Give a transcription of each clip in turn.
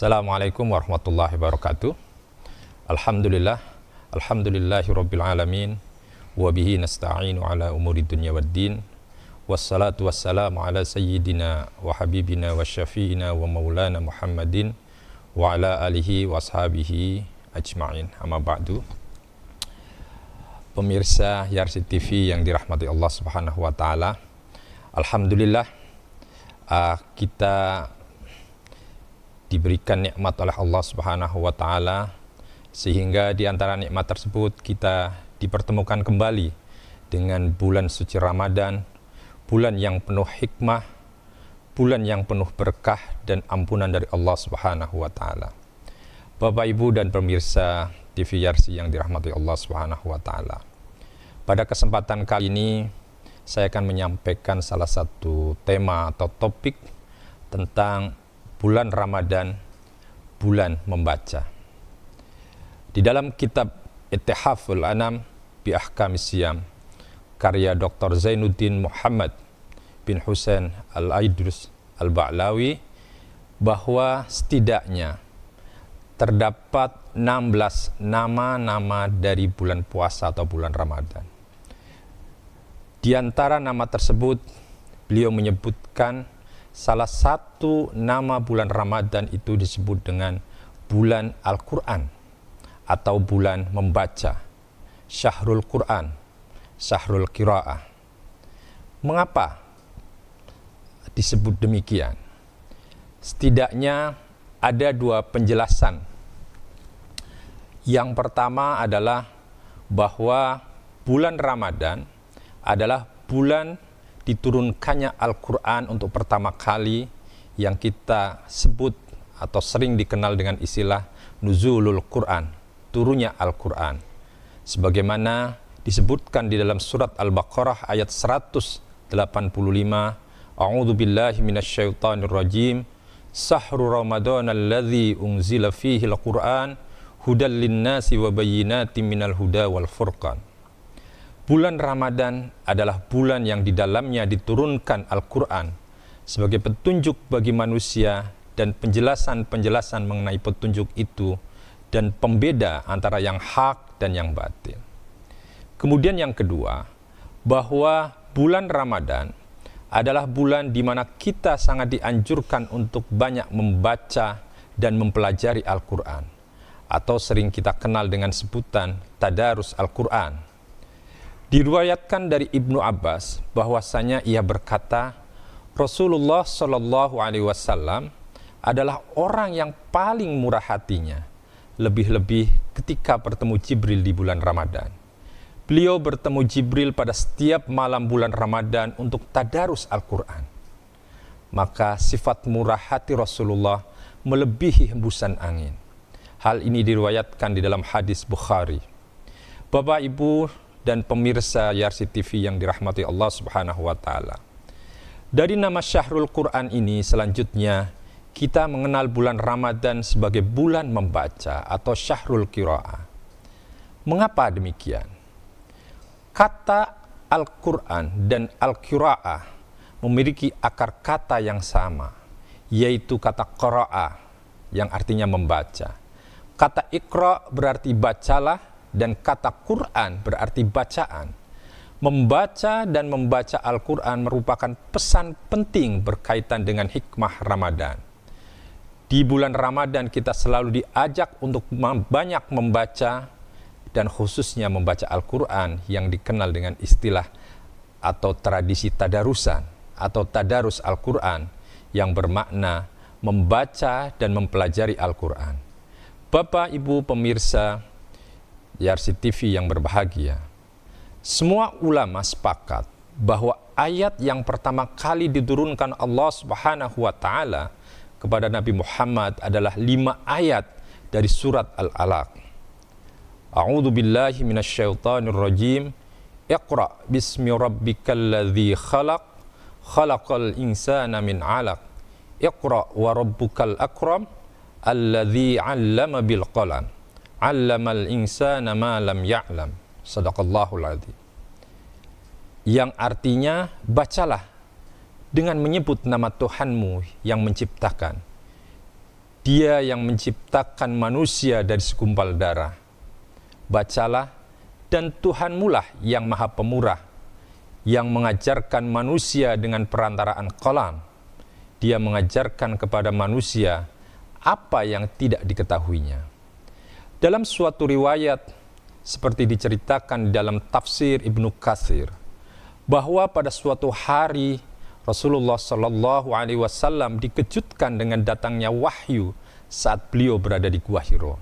Assalamualaikum warahmatullahi wabarakatuh. Alhamdulillah, alhamdulillahi rabbil alamin wa bihi nasta'inu ala umuri dunya waddin. Wassalatu wassalamu ala sayyidina wa habibina wa syafi'ina wa maulana Muhammadin wa ala alihi wa ashabihi ajma'in. Amma ba'du. Pemirsa Yarsi TV yang dirahmati Allah Subhanahu wa taala. Alhamdulillah uh, kita diberikan nikmat oleh Allah Subhanahu wa taala sehingga di antara nikmat tersebut kita dipertemukan kembali dengan bulan suci Ramadan, bulan yang penuh hikmah, bulan yang penuh berkah dan ampunan dari Allah Subhanahu wa taala. Bapak Ibu dan pemirsa TV Yarsi yang dirahmati Allah Subhanahu wa taala. Pada kesempatan kali ini saya akan menyampaikan salah satu tema atau topik tentang bulan Ramadan, bulan membaca. Di dalam kitab Ittihaful Anam bi Ahkam Siam karya Dr. Zainuddin Muhammad bin Hussein Al-Aidrus Al-Ba'lawi, bahwa setidaknya terdapat 16 nama-nama dari bulan puasa atau bulan Ramadan. Di antara nama tersebut, beliau menyebutkan salah satu nama bulan Ramadan itu disebut dengan bulan Al-Quran atau bulan membaca, syahrul Quran, syahrul kiraah. Mengapa disebut demikian? Setidaknya ada dua penjelasan. Yang pertama adalah bahwa bulan Ramadan adalah bulan diturunkannya Al-Quran untuk pertama kali yang kita sebut atau sering dikenal dengan istilah Nuzulul Quran, turunnya Al-Quran. Sebagaimana disebutkan di dalam surat Al-Baqarah ayat 185, a'udhu billahi minasyaitanir rajim. Sahru Ramadan alladhi unzila fihi al-Qur'an hudal nasi wa timinal minal huda wal furqan bulan Ramadan adalah bulan yang di dalamnya diturunkan Al-Quran sebagai petunjuk bagi manusia dan penjelasan-penjelasan mengenai petunjuk itu dan pembeda antara yang hak dan yang batin. Kemudian yang kedua, bahwa bulan Ramadan adalah bulan di mana kita sangat dianjurkan untuk banyak membaca dan mempelajari Al-Quran atau sering kita kenal dengan sebutan Tadarus Al-Quran. Diriwayatkan dari Ibnu Abbas bahwasanya ia berkata, Rasulullah Shallallahu Alaihi Wasallam adalah orang yang paling murah hatinya, lebih-lebih ketika bertemu Jibril di bulan Ramadan. Beliau bertemu Jibril pada setiap malam bulan Ramadan untuk tadarus Al-Quran. Maka sifat murah hati Rasulullah melebihi hembusan angin. Hal ini diriwayatkan di dalam hadis Bukhari. Bapak Ibu dan pemirsa Yarsi TV yang dirahmati Allah Subhanahu wa taala. Dari nama Syahrul Quran ini selanjutnya kita mengenal bulan Ramadan sebagai bulan membaca atau Syahrul Qiraah. Mengapa demikian? Kata Al-Quran dan Al-Qiraah memiliki akar kata yang sama, yaitu kata Qira'ah yang artinya membaca. Kata Iqra berarti bacalah dan kata Quran berarti bacaan. Membaca dan membaca Al-Quran merupakan pesan penting berkaitan dengan hikmah Ramadan. Di bulan Ramadan kita selalu diajak untuk banyak membaca dan khususnya membaca Al-Quran yang dikenal dengan istilah atau tradisi tadarusan atau tadarus Al-Quran yang bermakna membaca dan mempelajari Al-Quran. Bapak, Ibu, pemirsa, YRC TV yang berbahagia. Semua ulama sepakat bahwa ayat yang pertama kali diturunkan Allah Subhanahu wa taala kepada Nabi Muhammad adalah lima ayat dari surat Al-Alaq. A'udzu billahi minasyaitonir rajim. Iqra bismi rabbikal khalaq. Khalaqal insana min 'alaq. Iqra wa rabbukal akram alladzi 'allama bil qalam. 'allamal insana ma lam ya'lam. Sadaqallahul adzim. Yang artinya bacalah dengan menyebut nama Tuhanmu yang menciptakan. Dia yang menciptakan manusia dari segumpal darah. Bacalah dan Tuhanmulah yang maha pemurah, yang mengajarkan manusia dengan perantaraan kolam. Dia mengajarkan kepada manusia apa yang tidak diketahuinya. Dalam suatu riwayat, seperti diceritakan dalam tafsir Ibnu Katsir, bahwa pada suatu hari Rasulullah Shallallahu Alaihi Wasallam dikejutkan dengan datangnya wahyu saat beliau berada di Gua Hiro.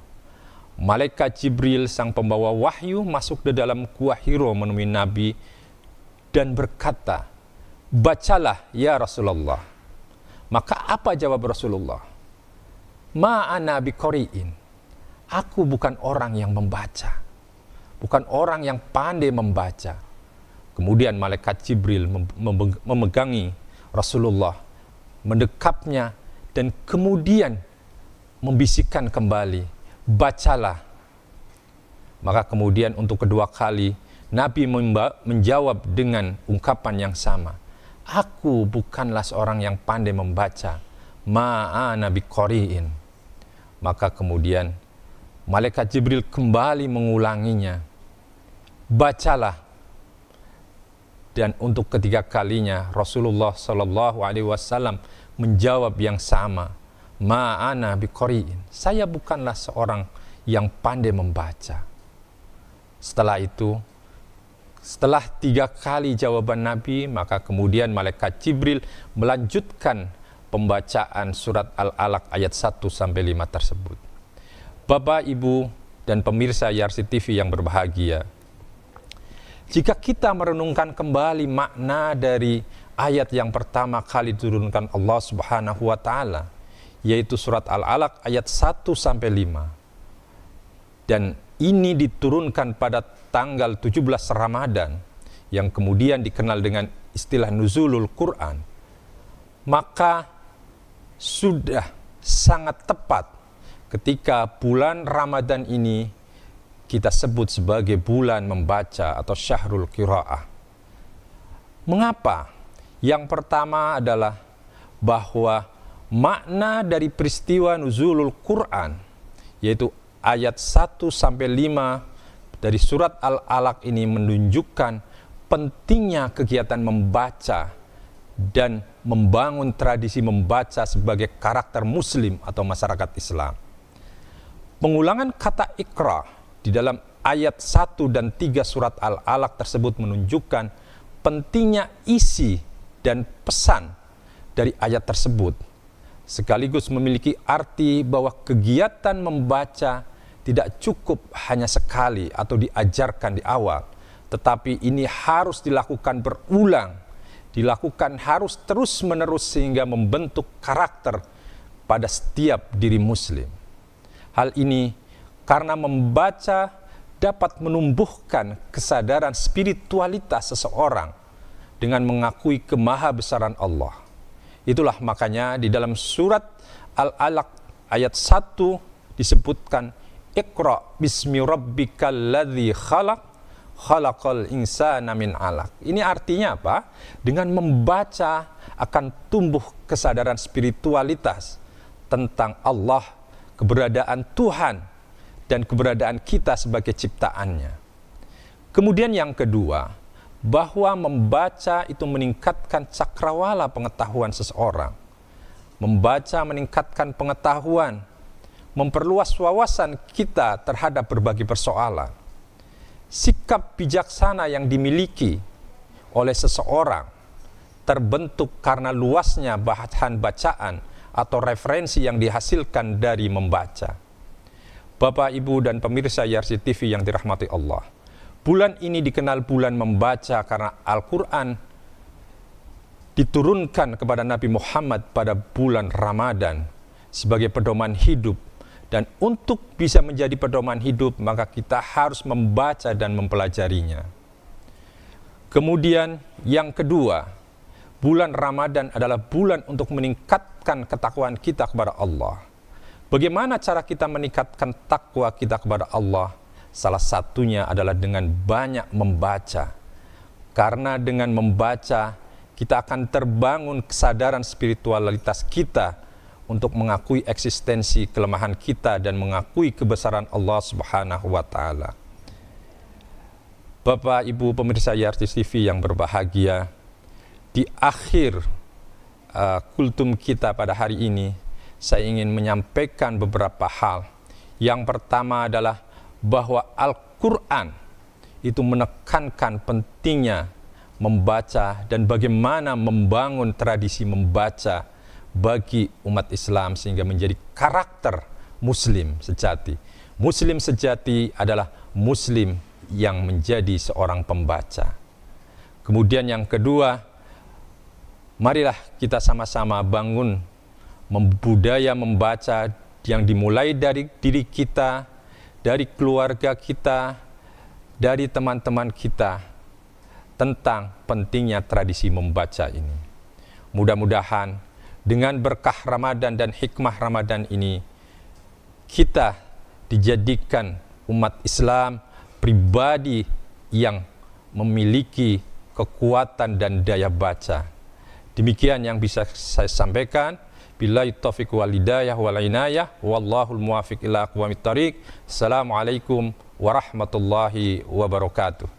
Malaikat Jibril sang pembawa wahyu masuk ke dalam Gua Hiro menemui Nabi dan berkata, "Bacalah ya Rasulullah." Maka apa jawab Rasulullah? Ma'ana biqari'in Aku bukan orang yang membaca, bukan orang yang pandai membaca. Kemudian malaikat Jibril memegangi Rasulullah, mendekapnya, dan kemudian membisikkan kembali, "Bacalah." Maka kemudian, untuk kedua kali, Nabi menjawab dengan ungkapan yang sama, "Aku bukanlah seorang yang pandai membaca." ma'a nabi qari'in. Maka kemudian Malaikat Jibril kembali mengulanginya. Bacalah. Dan untuk ketiga kalinya Rasulullah Shallallahu Alaihi Wasallam menjawab yang sama. Ma'ana biqori'in. Saya bukanlah seorang yang pandai membaca. Setelah itu, setelah tiga kali jawaban Nabi, maka kemudian malaikat Jibril melanjutkan pembacaan surat Al-Alaq ayat 1 sampai 5 tersebut. Bapak, Ibu, dan pemirsa Yarsi TV yang berbahagia. Jika kita merenungkan kembali makna dari ayat yang pertama kali diturunkan Allah Subhanahu wa taala, yaitu surat Al-Alaq ayat 1 sampai 5. Dan ini diturunkan pada tanggal 17 Ramadan yang kemudian dikenal dengan istilah nuzulul Quran. Maka sudah sangat tepat ketika bulan Ramadan ini kita sebut sebagai bulan membaca atau syahrul qiraah. Mengapa? Yang pertama adalah bahwa makna dari peristiwa nuzulul Quran yaitu ayat 1 sampai 5 dari surat Al-Alaq ini menunjukkan pentingnya kegiatan membaca dan membangun tradisi membaca sebagai karakter muslim atau masyarakat Islam. Pengulangan kata ikra di dalam ayat 1 dan 3 surat Al-Alaq tersebut menunjukkan pentingnya isi dan pesan dari ayat tersebut. Sekaligus memiliki arti bahwa kegiatan membaca tidak cukup hanya sekali atau diajarkan di awal, tetapi ini harus dilakukan berulang, dilakukan harus terus-menerus sehingga membentuk karakter pada setiap diri Muslim. Hal ini karena membaca dapat menumbuhkan kesadaran spiritualitas seseorang dengan mengakui kemahabesaran Allah. Itulah makanya di dalam surat Al-Alaq ayat 1 disebutkan Iqra bismi rabbikal ladzi khalaq khalaqal insana min alaq. Ini artinya apa? Dengan membaca akan tumbuh kesadaran spiritualitas tentang Allah keberadaan Tuhan dan keberadaan kita sebagai ciptaannya. Kemudian yang kedua, bahwa membaca itu meningkatkan cakrawala pengetahuan seseorang. Membaca meningkatkan pengetahuan, memperluas wawasan kita terhadap berbagai persoalan. Sikap bijaksana yang dimiliki oleh seseorang terbentuk karena luasnya bahan bacaan atau referensi yang dihasilkan dari membaca. Bapak, Ibu, dan pemirsa Yarsi TV yang dirahmati Allah, bulan ini dikenal bulan membaca karena Al-Quran diturunkan kepada Nabi Muhammad pada bulan Ramadan sebagai pedoman hidup. Dan untuk bisa menjadi pedoman hidup, maka kita harus membaca dan mempelajarinya. Kemudian yang kedua, bulan Ramadan adalah bulan untuk meningkatkan meningkatkan ketakwaan kita kepada Allah. Bagaimana cara kita meningkatkan takwa kita kepada Allah? Salah satunya adalah dengan banyak membaca. Karena dengan membaca, kita akan terbangun kesadaran spiritualitas kita untuk mengakui eksistensi kelemahan kita dan mengakui kebesaran Allah Subhanahu wa taala. Bapak, Ibu, pemirsa Yartis TV yang berbahagia, di akhir Uh, kultum kita pada hari ini, saya ingin menyampaikan beberapa hal. Yang pertama adalah bahwa Al-Quran itu menekankan pentingnya membaca dan bagaimana membangun tradisi membaca bagi umat Islam sehingga menjadi karakter muslim sejati. Muslim sejati adalah muslim yang menjadi seorang pembaca. Kemudian yang kedua, Marilah kita sama-sama bangun membudaya membaca yang dimulai dari diri kita, dari keluarga kita, dari teman-teman kita tentang pentingnya tradisi membaca ini. Mudah-mudahan dengan berkah Ramadan dan hikmah Ramadan ini kita dijadikan umat Islam pribadi yang memiliki kekuatan dan daya baca Demikian yang bisa saya sampaikan. Bila taufiq wal hidayah wal inayah wallahul muwafiq ila aqwamit tariq. Assalamualaikum warahmatullahi wabarakatuh.